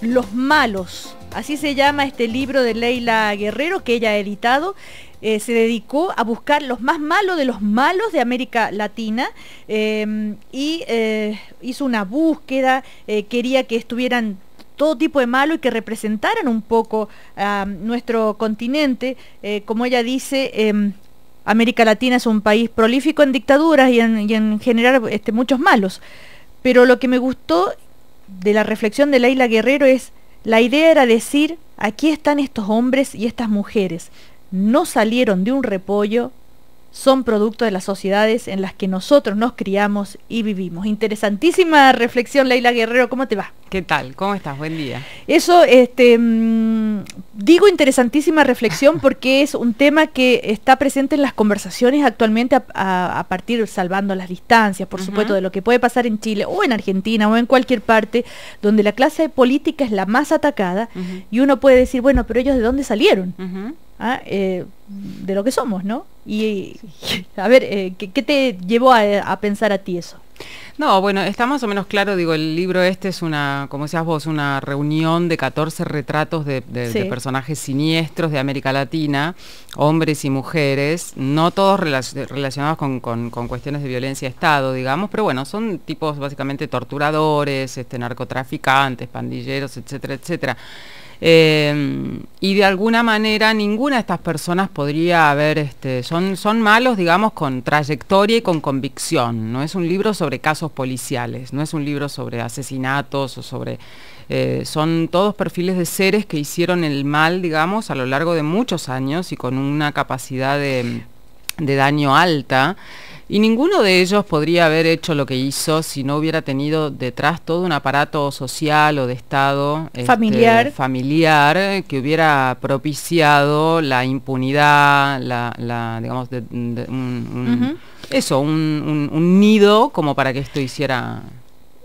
Los Malos. Así se llama este libro de Leila Guerrero que ella ha editado. Eh, se dedicó a buscar los más malos de los malos de América Latina em, y eh, hizo una búsqueda, eh, quería que estuvieran todo tipo de malos y que representaran un poco a nuestro continente. como ella dice, em, América Latina es un país prolífico en dictaduras y en, general generar este, muchos malos. Pero lo que me gustó de la reflexión de Leila Guerrero es, la idea era decir, aquí están estos hombres y estas mujeres, no salieron de un repollo, son producto de las sociedades en las que nosotros nos criamos y vivimos. Interesantísima reflexión, Leila Guerrero, ¿cómo te va? ¿Qué tal? ¿Cómo estás? Buen día. Eso, este, mm, digo interesantísima reflexión porque es un tema que está presente en las conversaciones actualmente a, partir, salvando las distancias, por supuesto, de lo que puede pasar en Chile o en Argentina o en cualquier parte donde la clase política es la más atacada y uno puede decir, bueno, pero ellos de dónde salieron. Ah, eh, de lo que somos, ¿no? Y, a ver, eh, ¿qué, te llevó a pensar a ti eso? No, bueno, está más o menos claro, digo, el libro este es una, como decías vos, una reunión de 14 retratos de, personajes siniestros de América Latina, hombres y mujeres, no todos relacionados con, cuestiones de violencia de Estado, digamos, pero bueno, son tipos básicamente torturadores, este, narcotraficantes, pandilleros, etcétera, etcétera. Eh, y de alguna manera ninguna de estas personas podría haber, este, son, son malos, digamos, con trayectoria y con convicción. No es un libro sobre casos policiales, no es un libro sobre asesinatos o sobre... Eh, son todos perfiles de seres que hicieron el mal, digamos, a lo largo de muchos años y con una capacidad de, de daño alta. Y ninguno de ellos podría haber hecho lo que hizo si no hubiera tenido detrás todo un aparato social o de Estado este, familiar, que hubiera propiciado la impunidad, la, digamos, un, eso, un, nido como para que esto hiciera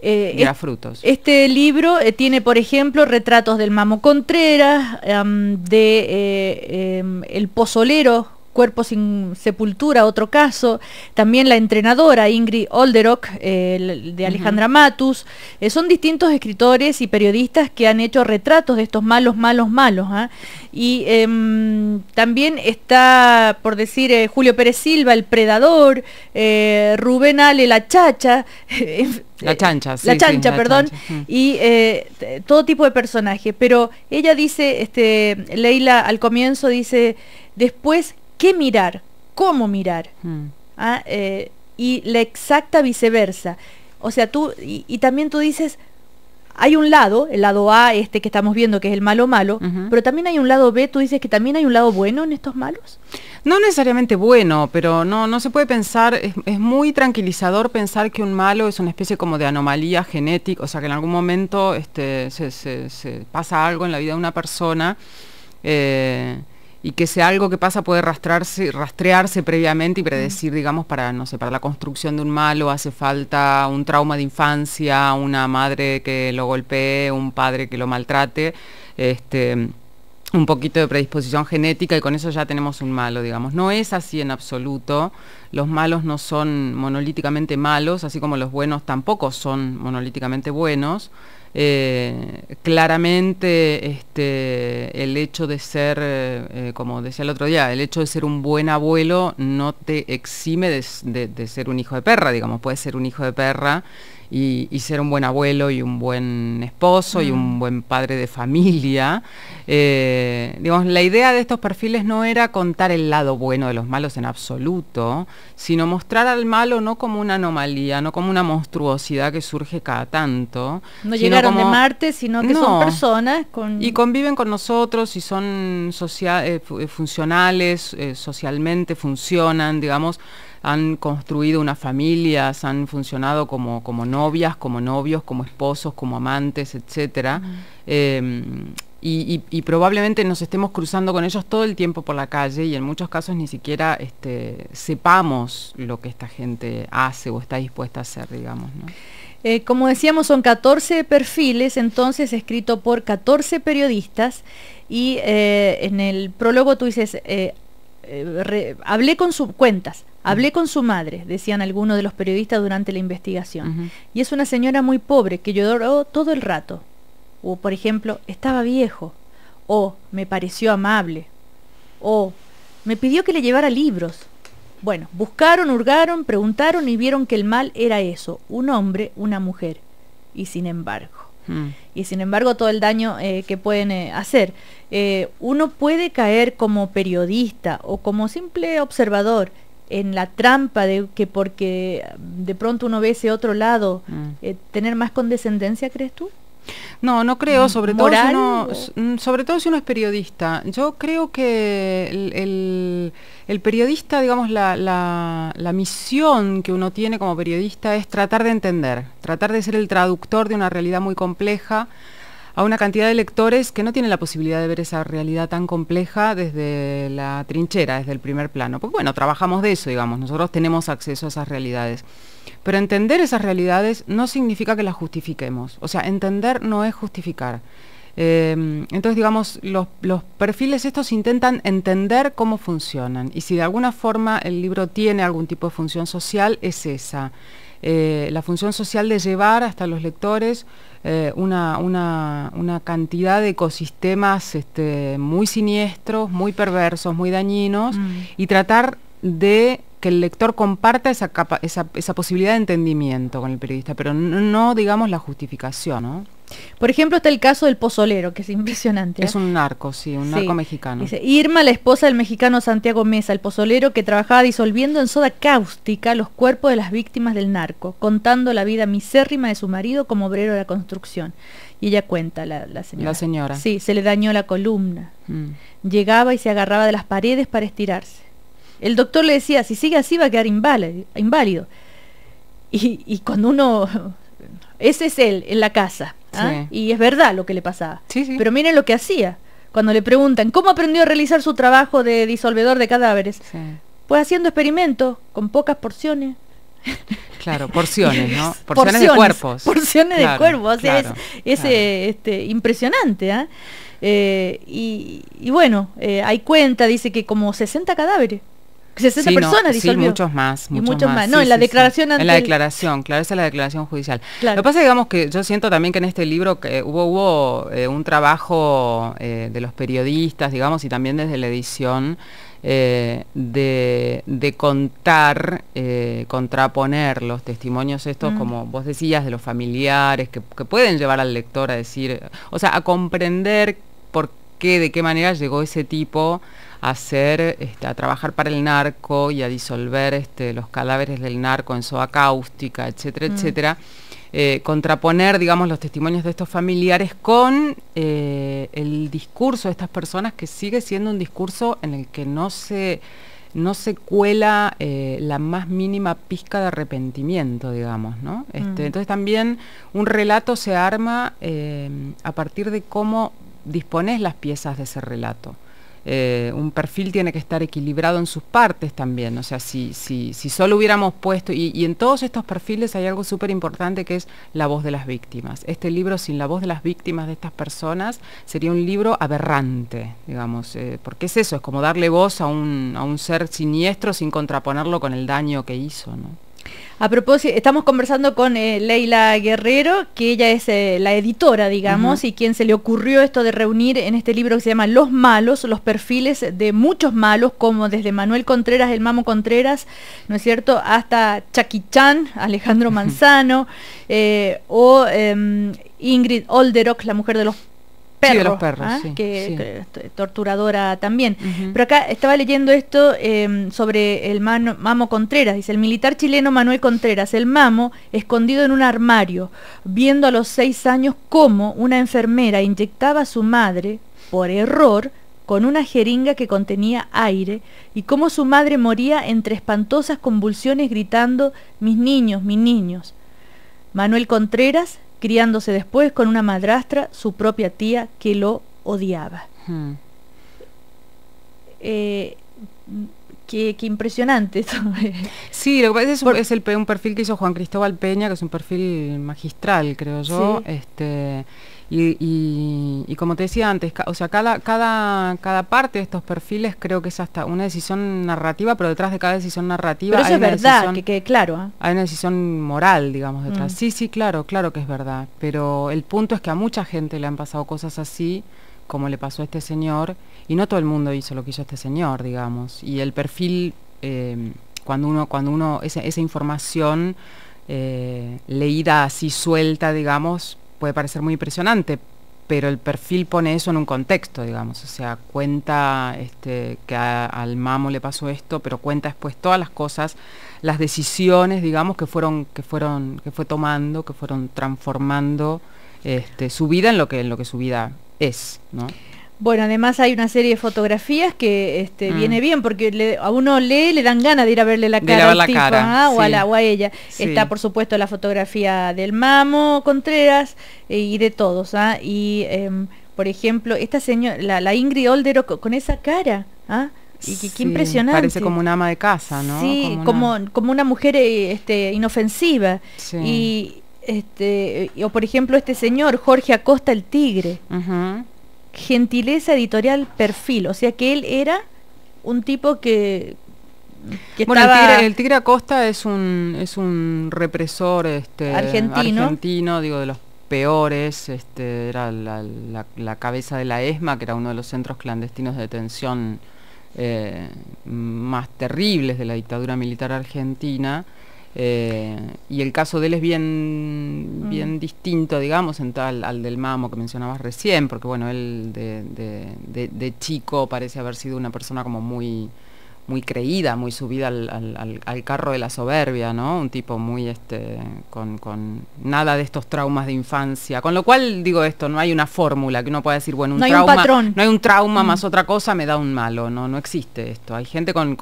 eh, frutos. Este libro eh, tiene, por ejemplo, retratos del Mamo Contreras, del de eh, em, el pozolero Cuerpo sin Sepultura, otro caso. También la entrenadora Ingrid Olderock, eh, de Alejandra Matus. Eh, son distintos escritores y periodistas que han hecho retratos de estos malos, malos, malos. ¿ah? Y em, también está, por decir, eh, Julio Pérez Silva, El Predador, Rubén Ale, La Chacha. La chancha, La chancha, perdón. Y todo tipo de personajes. Pero ella dice, este, Leila al comienzo dice, después qué mirar, cómo mirar. Mm. ¿ah? Eh, y la exacta viceversa. O sea, tú, y, también tú dices, hay un lado, el lado A, este que estamos viendo, que es el malo malo, pero también hay un lado B, tú dices que también hay un lado bueno en estos malos. No necesariamente bueno, pero no, no se puede pensar, es, muy tranquilizador pensar que un malo es una especie como de anomalía genética, o sea que en algún momento este, se, pasa algo en la vida de una persona. Eh, y que sea algo que pasa puede rastrearse previamente y predecir, digamos, para, no sé, para la construcción de un malo hace falta un trauma de infancia, una madre que lo golpee, un padre que lo maltrate, este, un poquito de predisposición genética y con eso ya tenemos un malo, digamos. No es así en absoluto. Los malos no son monolíticamente malos, así como los buenos tampoco son monolíticamente buenos. Eh, claramente este, el hecho de ser, eh, eh, como decía el otro día, el hecho de ser un buen abuelo no te exime de, de ser un hijo de perra, digamos, puedes ser un hijo de perra y, ser un buen abuelo y un buen esposo y un mm. buen padre de familia. Eh, digamos, la idea de estos perfiles no era contar el lado bueno de los malos en absoluto, sino mostrar al malo no como una anomalía, no como una monstruosidad que surge cada tanto. No llegaron de Marte, sino que son personas con... Y conviven con nosotros y son eh, eh, funcionales, socialmente funcionan, digamos han construido unas familias, han funcionado como, novias, como novios, como esposos, como amantes, etcétera. Em, y, probablemente nos estemos cruzando con ellos todo el tiempo por la calle y en muchos casos ni siquiera este, sepamos lo que esta gente hace o está dispuesta a hacer, digamos. Eh, como decíamos, son 14 perfiles, entonces escrito por 14 periodistas y eh, en el prólogo tú dices, eh, hablé con sus cuentas, Hablé con su madre, decían algunos de los periodistas durante la investigación, y es una señora muy pobre que lloró todo el rato. O, por ejemplo, estaba viejo, o me pareció amable, o me pidió que le llevara libros. Bueno, buscaron, hurgaron, preguntaron y vieron que el mal era eso, un hombre, una mujer. Y sin embargo, mm. y sin embargo todo el daño eh, que pueden eh, hacer. Eh, uno puede caer como periodista o como simple observador en la trampa de que porque de pronto uno ve ese otro lado, mm. eh, tener más condescendencia, crees tú? No, no creo, mm. sobre todo, si uno, mm, sobre todo si uno es periodista. Yo creo que el, periodista, digamos, la, la, misión que uno tiene como periodista es tratar de entender, tratar de ser el traductor de una realidad muy compleja a una cantidad de lectores que no tienen la posibilidad de ver esa realidad tan compleja desde la trinchera, desde el primer plano. Pues bueno, trabajamos de eso, digamos, nosotros tenemos acceso a esas realidades. Pero entender esas realidades no significa que las justifiquemos. O sea, entender no es justificar. Em, entonces, digamos, los, los, perfiles estos intentan entender cómo funcionan. Y si de alguna forma el libro tiene algún tipo de función social, es esa. Eh, la función social de llevar hasta los lectores eh, una, cantidad de ecosistemas este, muy siniestros, muy perversos, muy dañinos, mm. y tratar de que el lector comparta esa, esa, posibilidad de entendimiento con el periodista, pero no, no digamos la justificación, ¿no? Por ejemplo, está el caso del pozolero, que es impresionante. Es ¿ah? un narco, sí, un narco mexicano. Dice, Irma, la esposa del mexicano Santiago Mesa, el pozolero que trabajaba disolviendo en soda cáustica los cuerpos de las víctimas del narco, contando la vida misérrima de su marido como obrero de la construcción. Y ella cuenta, la, señora. La señora. Sí, se le dañó la columna. Mm. Llegaba y se agarraba de las paredes para estirarse. El doctor le decía, si sigue así va a quedar inválido. Y, y cuando uno... Ese es él, en la casa ¿Ah? y es verdad lo que le pasaba. Pero miren lo que hacía. Cuando le preguntan cómo aprendió a realizar su trabajo de disolvedor de cadáveres, pues haciendo experimentos con pocas porciones. Claro, porciones, ¿no? Porciones, de cuerpos. Porciones de cuerpos, es, eh, Este, impresionante. ¿ah? Eh, y, bueno, eh, hay cuenta, dice que como 60 cadáveres sí, personas muchos más. Muchos, más. No, en la declaración En la declaración, claro, esa es la declaración judicial. Lo que pasa, digamos, que yo siento también que en este libro que eh, hubo, eh, un trabajo eh, de los periodistas, digamos, y también desde la edición, de, contar, contraponer los testimonios estos, mm. como vos decías, de los familiares, que, que pueden llevar al lector a decir, o sea, a comprender por qué, de qué manera llegó ese tipo a hacer, este, a trabajar para el narco y a disolver este, los cadáveres del narco en soda cáustica, etcétera, mm. etcétera. Eh, contraponer, digamos, los testimonios de estos familiares con eh, el discurso de estas personas que sigue siendo un discurso en el que no se, cuela eh, la más mínima pizca de arrepentimiento, digamos, ¿no? Este, mm. Entonces también un relato se arma a partir de cómo dispones las piezas de ese relato. Eh, un perfil tiene que estar equilibrado en sus partes también. O sea, si, si, solo hubiéramos puesto, y, en todos estos perfiles hay algo súper importante que es la voz de las víctimas. Este libro sin la voz de las víctimas de estas personas sería un libro aberrante, digamos, eh, porque es eso, es como darle voz a un, a un ser siniestro sin contraponerlo con el daño que hizo. A propósito, estamos conversando con eh, Leila Guerrero, que ella es eh, la editora, digamos, y quien se le ocurrió esto de reunir en este libro que se llama Los Malos, los perfiles de muchos malos, como desde Manuel Contreras, el Mamo Contreras, ¿no es cierto?, hasta Chan, Alejandro Manzano, eh, o em, Ingrid Olderock, la mujer de los que, torturadora también. Pero acá estaba leyendo esto em, sobre el Mamo Contreras, dice el militar chileno Manuel Contreras, el Mamo, escondido en un armario, viendo a los seis años cómo una enfermera inyectaba a su madre, por error, con una jeringa que contenía aire y cómo su madre moría entre espantosas convulsiones gritando mis niños, mis niños. Manuel Contreras criándose después con una madrastra, su propia tía, que lo odiaba. Hmm. Eh, Qué, impresionante Sí, lo que pasa es, un, es el, un perfil que hizo Juan Cristóbal Peña, que es un perfil magistral, creo yo. Este, y, como te decía antes, o sea, cada, cada, cada parte de estos perfiles creo que es hasta una decisión narrativa, pero detrás de cada decisión narrativa hay es una verdad, decisión, que claro. ¿ah? Hay una decisión moral, digamos, detrás. Mm. Sí, sí, claro, claro que es verdad. Pero el punto es que a mucha gente le han pasado cosas así, como le pasó a este señor y no todo el mundo hizo lo que hizo este señor, digamos. Y el perfil, eh, cuando uno, cuando uno, esa, información eh, leída así suelta, digamos, puede parecer muy impresionante, pero el perfil pone eso en un contexto, digamos, o sea, cuenta este, que al mamo le pasó esto, pero cuenta después todas las cosas, las decisiones, digamos, que fueron, que fueron, que fue tomando, que fueron transformando este, su vida en lo que, en lo que su vida es, ¿no? Bueno, además hay una serie de fotografías que este, mm. viene bien porque a uno lee le dan ganas de ir a verle la cara, al la tipo, ah, O, a ella. Está por supuesto la fotografía del Mamo Contreras eh, y de todos. ¿ah? Y em, por ejemplo, esta señora, la, Ingrid Oldero con esa cara. ¿ah? Y qué, impresionante. Parece como una ama de casa, ¿no? Sí, como una, como, una mujer eh, este, inofensiva. Y este, o por ejemplo este señor, Jorge Acosta el Tigre gentileza editorial perfil, o sea que él era un tipo que... bueno, el, tigre, Acosta es un, es un represor este, argentino. argentino, digo, de los peores, este, era la, cabeza de la ESMA, que era uno de los centros clandestinos de detención eh, más terribles de la dictadura militar argentina, eh, y el caso de él es bien, mm. bien distinto, digamos, en tal, al del mamo que mencionabas recién, porque bueno, él de, de, chico parece haber sido una persona como muy muy creída, muy subida al, carro de la soberbia, ¿no? Un tipo muy, este, con, nada de estos traumas de infancia. Con lo cual, digo esto, no hay una fórmula que uno pueda decir, bueno, un no trauma... Hay un No hay un trauma más mm. otra cosa, me da un malo, ¿no? No existe esto. Hay gente con,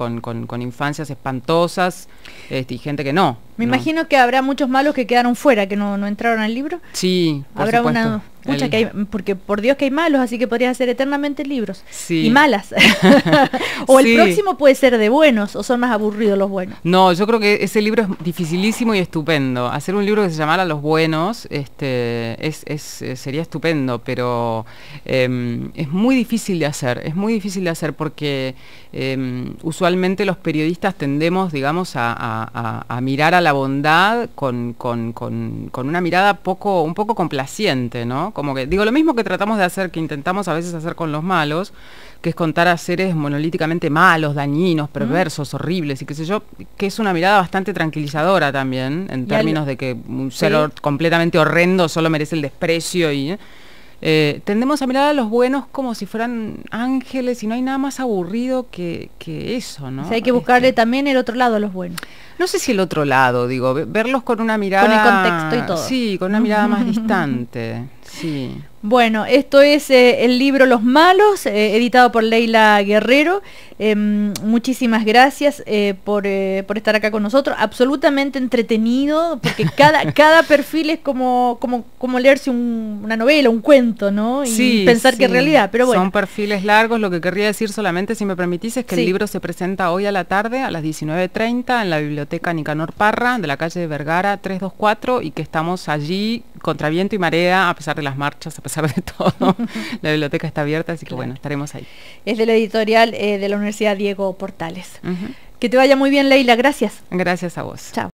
infancias espantosas este, y gente que no. Me imagino que habrá muchos malos que quedaron fuera, que no, entraron al libro. Sí, habrá una que hay, porque por Dios que hay malos, así que podrían ser eternamente libros. Sí. Y malas. o el próximo puede ser de buenos, o son más aburridos los buenos. No, yo creo que ese libro es dificilísimo y estupendo. Hacer un libro que se llamara Los Buenos este, es, eh, sería estupendo, pero em, es muy difícil de hacer. Es muy difícil de hacer porque em, usualmente los periodistas tendemos, digamos, a, a mirar a la bondad con, una mirada poco, un poco complaciente, ¿no? Como que, digo, lo mismo que tratamos de hacer, que intentamos a veces hacer con los malos, que es contar a seres monolíticamente malos, dañinos, perversos, horribles y qué sé yo, que es una mirada bastante tranquilizadora también, en términos de que un ser completamente horrendo solo merece el desprecio y... Eh, tendemos a mirar a los buenos como si fueran ángeles y no hay nada más aburrido que, eso, ¿no? hay que buscarle este también el otro lado a los buenos no sé si el otro lado, digo, verlos con una mirada... Con el contexto y todo. Sí, con una mirada más distante. Sí. Bueno, esto es eh, el libro Los Malos, eh, editado por Leila Guerrero. Em, muchísimas gracias eh, por, estar acá con nosotros. Absolutamente entretenido, porque cada, cada perfil es como, como, leerse una novela, un cuento, ¿no? Y pensar que es realidad, pero bueno. Son perfiles largos. Lo que querría decir solamente, si me permitís, es que el libro se presenta hoy a la tarde, a las 19.30, en la biblioteca Nicanor Parra de la calle de Vergara 324 y que estamos allí contra viento y marea, a pesar de las marchas, a pesar de todo. la biblioteca está abierta, así que bueno, estaremos ahí. Es de la editorial eh, de la Universidad Diego Portales. Que te vaya muy bien, Leila. Gracias. Gracias a vos. Chao.